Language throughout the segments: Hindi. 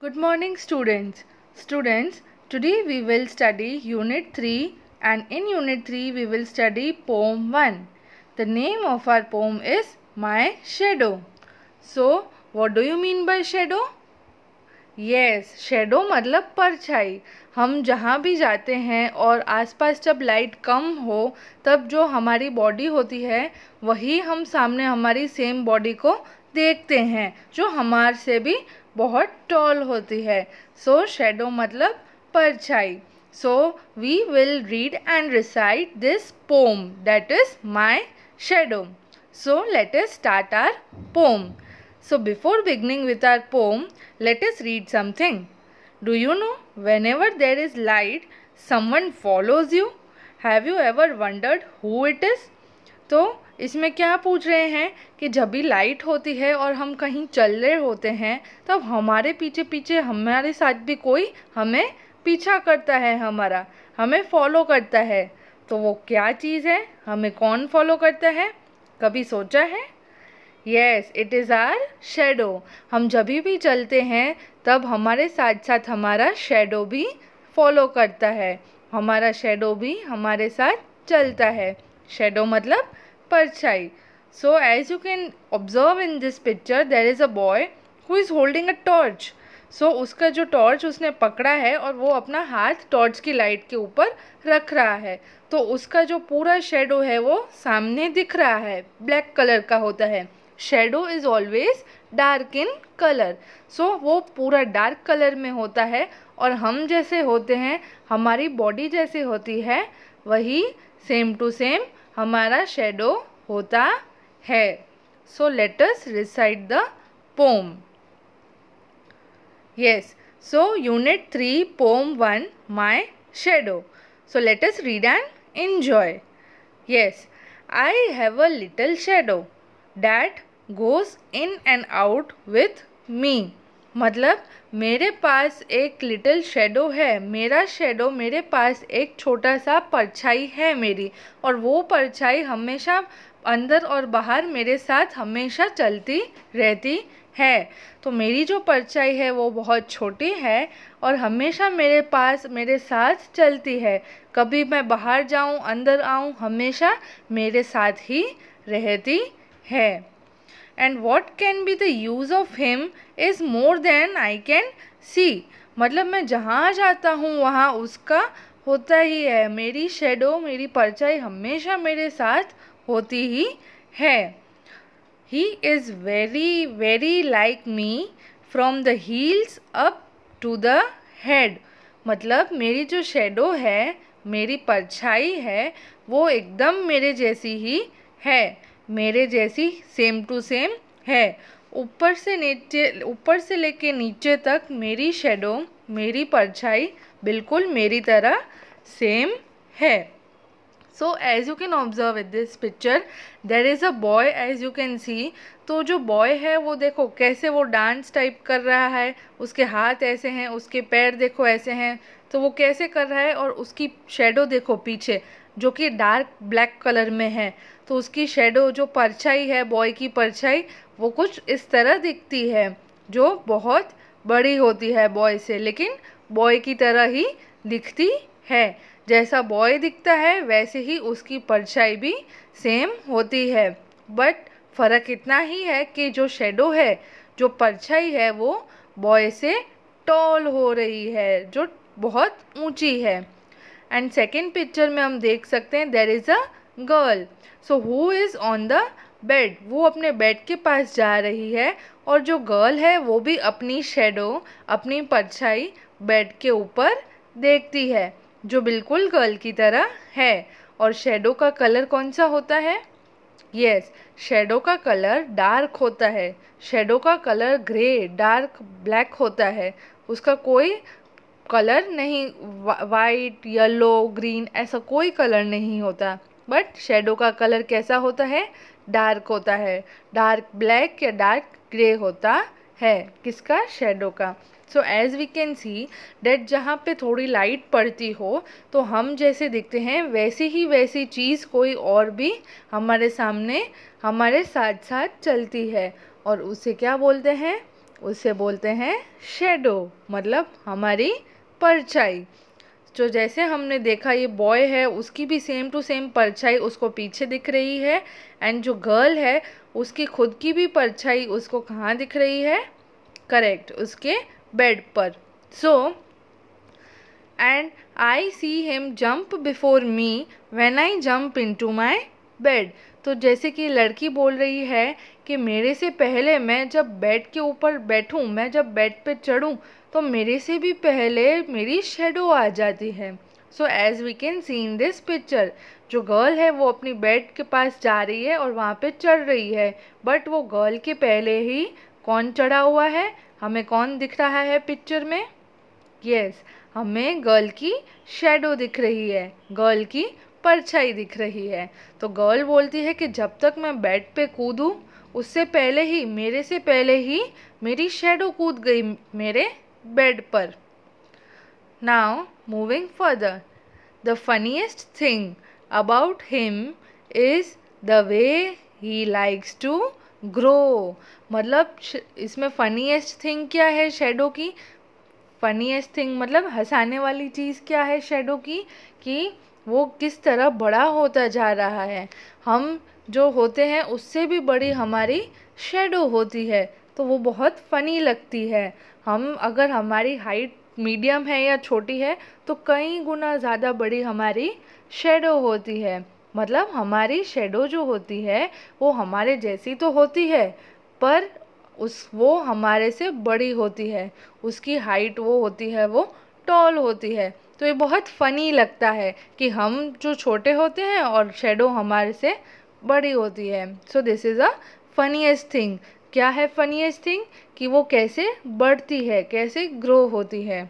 Good morning students. Students, today we will study Unit 3 and in Unit 3 we will study Poem 1. The name of our poem is My Shadow. So, what do you mean by shadow? Yes, shadow मतलब परछाई हम जहाँ भी जाते हैं और आसपास जब लाइट कम हो तब जो हमारी बॉडी होती है वही हम सामने हमारी सेम बॉडी को देखते हैं जो हमारे से भी बहुत टॉल होती है सो so, शेडो मतलब परछाई so we will read and recite this poem that is my shadow so let's start our poem so before beginning with our poem let's read something do you know whenever there is light someone follows you have you ever wondered who it is तो इसमें क्या पूछ रहे हैं कि जब भी लाइट होती है और हम कहीं चल रहे होते हैं तब हमारे पीछे पीछे हमारे साथ भी कोई हमें पीछा करता है हमारा हमें फॉलो करता है तो वो क्या चीज़ है हमें कौन फॉलो करता है कभी सोचा है yes it is our shadow हम जब भी चलते हैं तब हमारे साथ साथ हमारा शेडो भी फॉलो करता है हमारा शेडो भी हमारे साथ चलता है शेडो मतलब parchai. So as you can observe in this picture, there is a boy who is holding a torch. So so, उसका जो टॉर्च उसने पकड़ा है और वो अपना हाथ टॉर्च की लाइट के ऊपर रख रहा है तो उसका जो पूरा शेडो है वो सामने दिख रहा है ब्लैक कलर का होता है shadow is always dark in colour so वो पूरा डार्क कलर में होता है और हम जैसे होते हैं हमारी बॉडी जैसे होती है वही सेम टू सेम हमारा शेडो होता है so let's recite the poem yes so unit three poem one my shadow so let's read and enjoy yes I have a little shadow that goes in and out with me मतलब मेरे पास एक लिटिल शेडो है मेरा शेडो मेरे पास एक छोटा सा परछाई है मेरी और वो परछाई हमेशा अंदर और बाहर मेरे साथ हमेशा चलती रहती है तो मेरी जो परछाई है वो बहुत छोटी है और हमेशा मेरे पास मेरे साथ चलती है कभी मैं बाहर जाऊं अंदर आऊं हमेशा मेरे साथ ही रहती है and what can be the use of him is more than I can see मतलब मैं जहाँ जाता हूँ वहाँ उसका होता ही है मेरी शेडो मेरी परछाई हमेशा मेरे साथ होती ही है he is very very like me from the heels up to the head मतलब मेरी जो शेडो है मेरी परछाई है वो एकदम मेरे जैसी ही है मेरे जैसी सेम टू सेम है ऊपर से नीचे ऊपर से लेके नीचे तक मेरी शेडो मेरी परछाई बिल्कुल मेरी तरह सेम है so as you can observe with this picture there is a boy as you can see तो जो बॉय है वो देखो कैसे वो डांस टाइप कर रहा है उसके हाथ ऐसे हैं उसके पैर देखो ऐसे हैं तो वो कैसे कर रहा है और उसकी शेडो देखो पीछे जो कि डार्क ब्लैक कलर में है तो उसकी शेडो जो परछाई है बॉय की परछाई वो कुछ इस तरह दिखती है जो बहुत बड़ी होती है बॉय से लेकिन बॉय की तरह ही दिखती है जैसा बॉय दिखता है वैसे ही उसकी परछाई भी सेम होती है बट फ़र्क इतना ही है कि जो शेडो है जो परछाई है वो बॉय से टॉल हो रही है जो बहुत ऊंची है एंड सेकेंड पिक्चर में हम देख सकते हैं there is a girl so who is on the bed वो अपने बेड के पास जा रही है और जो गर्ल है वो भी अपनी शेडो अपनी परछाई बेड के ऊपर देखती है जो बिल्कुल गर्ल की तरह है और शेडो का कलर कौन सा होता है यस yes, शेडो का कलर डार्क होता है शेडो का कलर ग्रे डार्क ब्लैक होता है उसका कोई कलर नहीं वाइट येलो ग्रीन ऐसा कोई कलर नहीं होता बट शेडो का कलर कैसा होता है डार्क होता है डार्क ब्लैक या डार्क ग्रे होता है किसका शेडो का so as we can see that जहाँ पे थोड़ी लाइट पड़ती हो तो हम जैसे दिखते हैं वैसी ही वैसी चीज़ कोई और भी हमारे सामने हमारे साथ साथ चलती है और उसे क्या बोलते हैं उसे बोलते हैं शेडो मतलब हमारी परछाई जो तो जैसे हमने देखा ये बॉय है उसकी भी सेम टू सेम परछाई उसको पीछे दिख रही है एंड जो गर्ल है उसकी खुद की भी परछाई उसको कहाँ दिख रही है करेक्ट उसके बेड पर so and I see him jump before me when I jump into my bed तो जैसे कि लड़की बोल रही है कि मेरे से पहले मैं जब बेड के ऊपर बैठूं मैं जब बेड पे चढ़ूं तो मेरे से भी पहले मेरी शेडो आ जाती है so as we can see in this picture जो गर्ल है वो अपनी बेड के पास जा रही है और वहाँ पे चढ़ रही है बट वो गर्ल के पहले ही कौन चढ़ा हुआ है हमें कौन दिख रहा है पिक्चर में यस yes, हमें गर्ल की शेडो दिख रही है गर्ल की परछाई दिख रही है तो गर्ल बोलती है कि जब तक मैं बेड पे कूदूँ उससे पहले ही मेरे से पहले ही मेरी शेडो कूद गई मेरे बेड पर now moving further the funniest thing about him is the way he likes to grow मतलब इसमें फनीएस्ट थिंग क्या है शेडो की फनीएस्ट थिंग मतलब हंसाने वाली चीज़ क्या है शेडो की कि वो किस तरह बड़ा होता जा रहा है हम जो होते हैं उससे भी बड़ी हमारी शेडो होती है तो वो बहुत फ़नी लगती है हम अगर हमारी हाइट मीडियम है या छोटी है तो कई गुना ज़्यादा बड़ी हमारी शेडो होती है मतलब हमारी शेडो जो होती है वो हमारे जैसी तो होती है पर उस वो हमारे से बड़ी होती है उसकी हाइट वो होती है वो टॉल होती है तो ये बहुत फ़नी लगता है कि हम जो छोटे होते हैं और शेडो हमारे से बड़ी होती है so this is a funniest thing क्या है फनीएस्ट थिंग कि वो कैसे बढ़ती है कैसे ग्रो होती है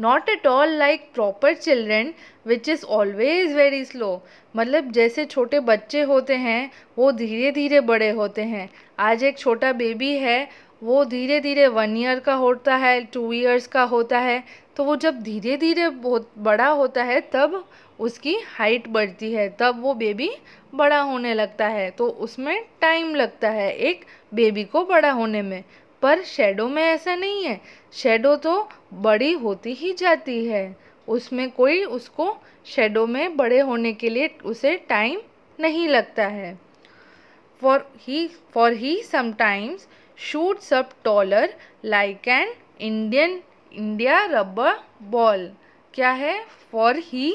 not at all like proper children which is always very slow मतलब जैसे छोटे बच्चे होते हैं वो धीरे धीरे बड़े होते हैं आज एक छोटा बेबी है वो धीरे धीरे वन ईयर का होता है टू ईयर्स का होता है तो वो जब धीरे धीरे बहुत बड़ा होता है तब उसकी हाइट बढ़ती है तब वो बेबी बड़ा होने लगता है तो उसमें टाइम लगता है एक बेबी को बड़ा होने में पर शेडो में ऐसा नहीं है शेडो तो बड़ी होती ही जाती है उसमें कोई उसको शेडो में बड़े होने के लिए उसे टाइम नहीं लगता है for he for he sometimes shoots up taller like an Indian India rubber ball क्या है for he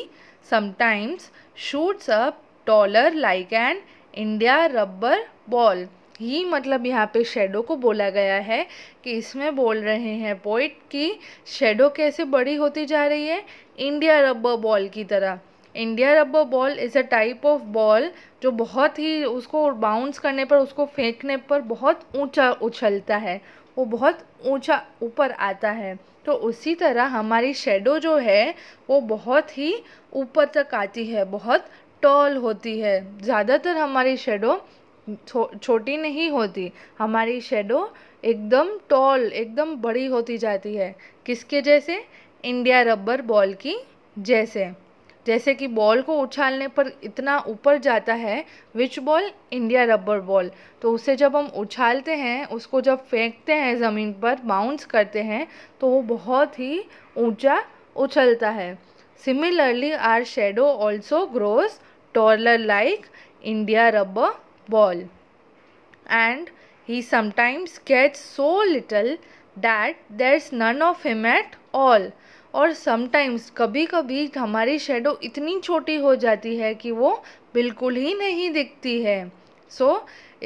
sometimes shoots up taller like an India rubber ball He मतलब यहाँ पे shadow को बोला गया है कि इसमें बोल रहे हैं poet की shadow कैसे बड़ी होती जा रही है India rubber ball की तरह India rubber ball is a type of ball जो बहुत ही उसको बाउंस करने पर उसको फेंकने पर बहुत ऊंचा उछलता है वो बहुत ऊंचा ऊपर आता है तो उसी तरह हमारी शेडो जो है वो बहुत ही ऊपर तक आती है बहुत टॉल होती है ज़्यादातर हमारी शेडो छो, छोटी नहीं होती हमारी शेडो एकदम टॉल एकदम बड़ी होती जाती है किसके जैसे इंडिया रबर बॉल की जैसे जैसे कि बॉल को उछालने पर इतना ऊपर जाता है which ball India rubber ball तो उसे जब हम उछालते हैं उसको जब फेंकते हैं ज़मीन पर बाउंस करते हैं तो वो बहुत ही ऊंचा उछलता है similarly our shadow also grows taller like India rubber ball and sometimes sometimes so little that there is none of him at all और समटाइम्स कभी कभी हमारी शेडो इतनी छोटी हो जाती है कि वो बिल्कुल ही नहीं दिखती है सो so,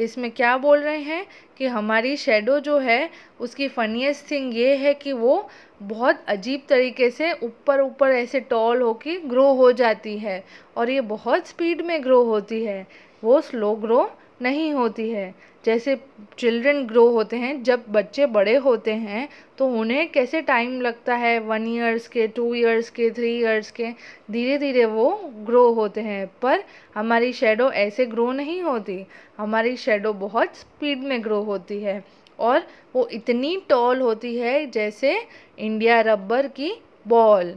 इसमें क्या बोल रहे हैं कि हमारी शेडो जो है उसकी फनीस्ट थिंग ये है कि वो बहुत अजीब तरीके से ऊपर ऊपर ऐसे टॉल होके ग्रो हो जाती है और ये बहुत स्पीड में ग्रो होती है वो स्लो ग्रो नहीं होती है जैसे चिल्ड्रन ग्रो होते हैं जब बच्चे बड़े होते हैं तो उन्हें कैसे टाइम लगता है वन ईयर्स के टू ईयर्स के थ्री ईयर्स के धीरे धीरे वो ग्रो होते हैं पर हमारी शेडो ऐसे ग्रो नहीं होती हमारी शेडो बहुत स्पीड में ग्रो होती है और वो इतनी टॉल होती है जैसे इंडिया रबर की बॉल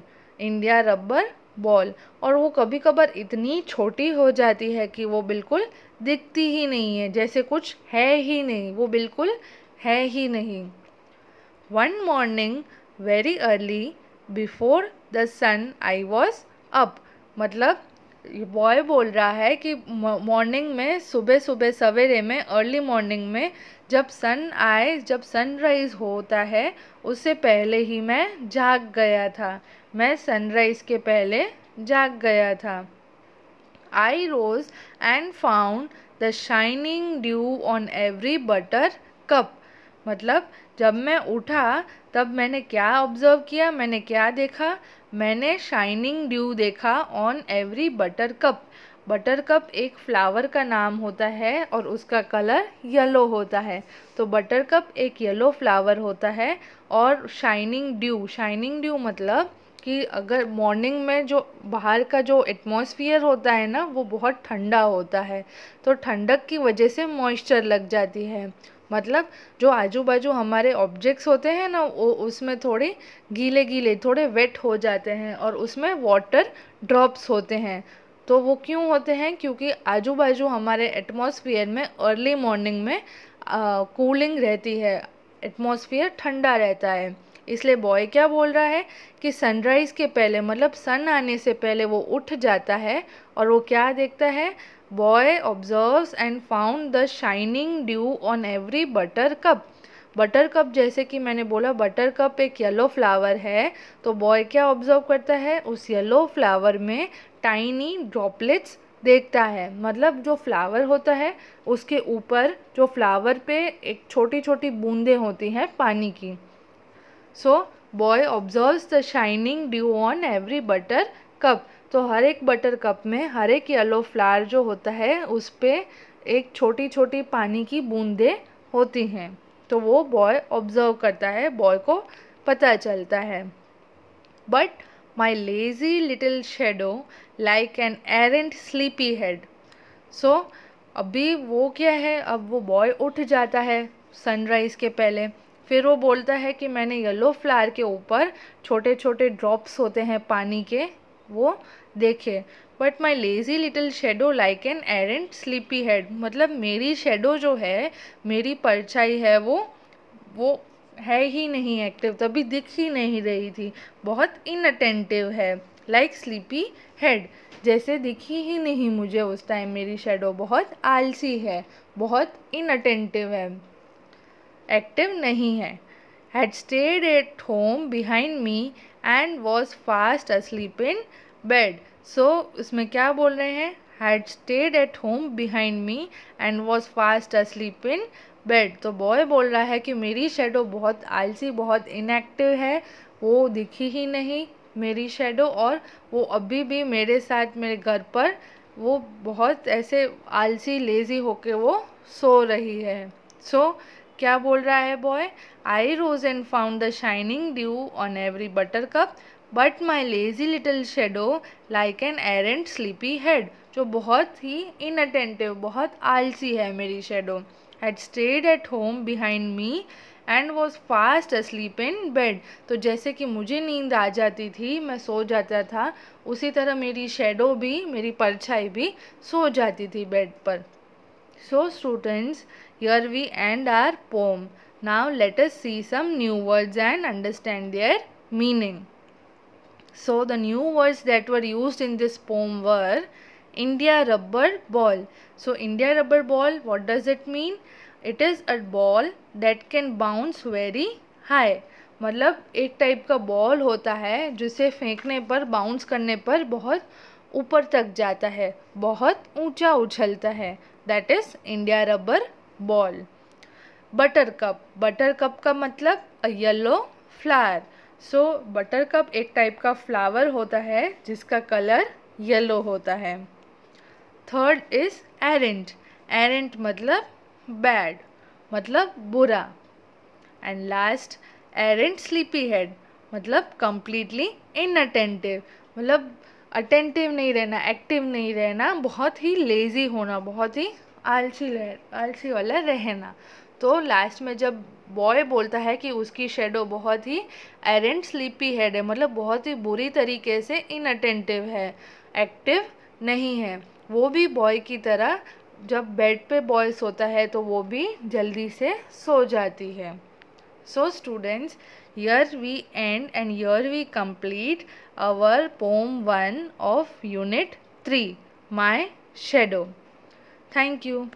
इंडिया रबर बॉल और वो कभी कभार इतनी छोटी हो जाती है कि वो बिल्कुल दिखती ही नहीं है जैसे कुछ है ही नहीं वो बिल्कुल है ही नहीं one morning very early before the sun I was up मतलब बॉय बोल रहा है कि मॉर्निंग में सुबह सुबह सवेरे में अर्ली मॉर्निंग में जब सन आए जब सनराइज़ होता है उससे पहले ही मैं जाग गया था मैं सनराइज़ के पहले जाग गया था I rose and found the shining dew on every butter cup. मतलब जब मैं उठा तब मैंने क्या ऑब्जर्व किया मैंने क्या देखा मैंने शाइनिंग ड्यू देखा on every buttercup buttercup एक फ्लावर का नाम होता है और उसका कलर येलो होता है तो बटर कप एक येलो फ्लावर होता है और शाइनिंग ड्यू शाइनिंग ड्यू मतलब कि अगर मॉर्निंग में जो बाहर का जो एटमॉस्फियर होता है ना वो बहुत ठंडा होता है तो ठंडक की वजह से मॉइस्चर लग जाती है मतलब जो आजू बाजू हमारे ऑब्जेक्ट्स होते हैं ना वो उसमें थोड़े गीले गीले थोड़े वेट हो जाते हैं और उसमें वाटर ड्रॉप्स होते हैं तो वो क्यों होते हैं क्योंकि आजू बाजू हमारे एटमॉस्फेयर में अर्ली मॉर्निंग में कूलिंग रहती है एटमॉस्फेयर ठंडा रहता है इसलिए बॉय क्या बोल रहा है कि सनराइज़ के पहले मतलब सन आने से पहले वो उठ जाता है और वो क्या देखता है boy observes and found the shining dew on every buttercup buttercup जैसे कि मैंने बोला बटर कप एक येलो फ्लावर है तो बॉय क्या ऑब्जर्व करता है उस येलो फ्लावर में टाइनी ड्रॉपलेट्स देखता है मतलब जो फ्लावर होता है उसके ऊपर जो फ्लावर पे एक छोटी छोटी बूंदें होती हैं पानी की so boy observe the shining dew on every buttercup तो हर एक बटर कप में हर एक येलो फ्लावर जो होता है उस पर एक छोटी छोटी पानी की बूंदें होती हैं तो वो बॉय ऑब्जर्व करता है बॉय को पता चलता है but my lazy little shadow like an arrant sleepy head so अभी वो क्या है अब वो बॉय उठ जाता है सनराइज़ के पहले फिर वो बोलता है कि मैंने येलो फ्लावर के ऊपर छोटे छोटे ड्रॉप्स होते हैं पानी के वो देखे but my lazy little shadow like an arrant sleepy head मतलब मेरी शेडो जो है मेरी परछाई है वो वो है ही नहीं एक्टिव तभी दिख ही नहीं रही थी बहुत इनअटेंटिव है लाइक स्लीपी हेड जैसे दिखी ही नहीं मुझे उस टाइम मेरी शेडो बहुत आलसी है बहुत इनअटेंटिव है एक्टिव नहीं है had stayed at home behind me and was fast asleep in bed so इसमें क्या बोल रहे हैं had stayed at home behind me and was fast asleep in bed तो बॉय बोल रहा है कि मेरी शेडो बहुत आलसी बहुत इनएक्टिव है वो दिखी ही नहीं मेरी शेडो और वो अभी भी मेरे साथ मेरे घर पर वो बहुत ऐसे आलसी लेजी होके वो सो रही है सो so, क्या बोल रहा है boy I rose and found the shining dew on every buttercup but my lazy little shadow like an arrant sleepy head जो बहुत ही इनअटेंटिव बहुत आलसी है मेरी shadow had stayed at home behind me and was fast sleep in bed तो जैसे कि मुझे नींद आ जाती थी मैं सो जाता था उसी तरह मेरी शेडो भी मेरी परछाई भी सो जाती थी बेड पर So students, here we end our poem. Now let us see some new words and understand their meaning. So the new words that were used in this poem were India rubber ball. So India rubber ball, what does it mean? It is a ball that can bounce very high. मतलब एक टाइप का बॉल होता है जिसे फेंकने पर बाउंस करने पर बहुत ऊपर तक जाता है बहुत ऊंचा उछलता है that is India rubber ball buttercup buttercup का मतलब a yellow flower so buttercup एक टाइप का फ्लावर होता है जिसका कलर येलो होता है थर्ड इज एरेंट एरेंट मतलब बैड मतलब बुरा and last arrant sleepy head मतलब कंप्लीटली इनअटेंटिव मतलब अटेंटिव नहीं रहना एक्टिव नहीं रहना बहुत ही लेज़ी होना बहुत ही आलसी रह आलसी वाला रहना तो लास्ट में जब बॉय बोलता है कि उसकी शेडो बहुत ही एरेंट स्लीपी हेड है मतलब बहुत ही बुरी तरीके से इनअटेंटिव है एक्टिव नहीं है वो भी बॉय की तरह जब बेड पे बॉय सोता है तो वो भी जल्दी से सो जाती है so students here we end and here we complete our poem 1 of unit 3 my shadow thank you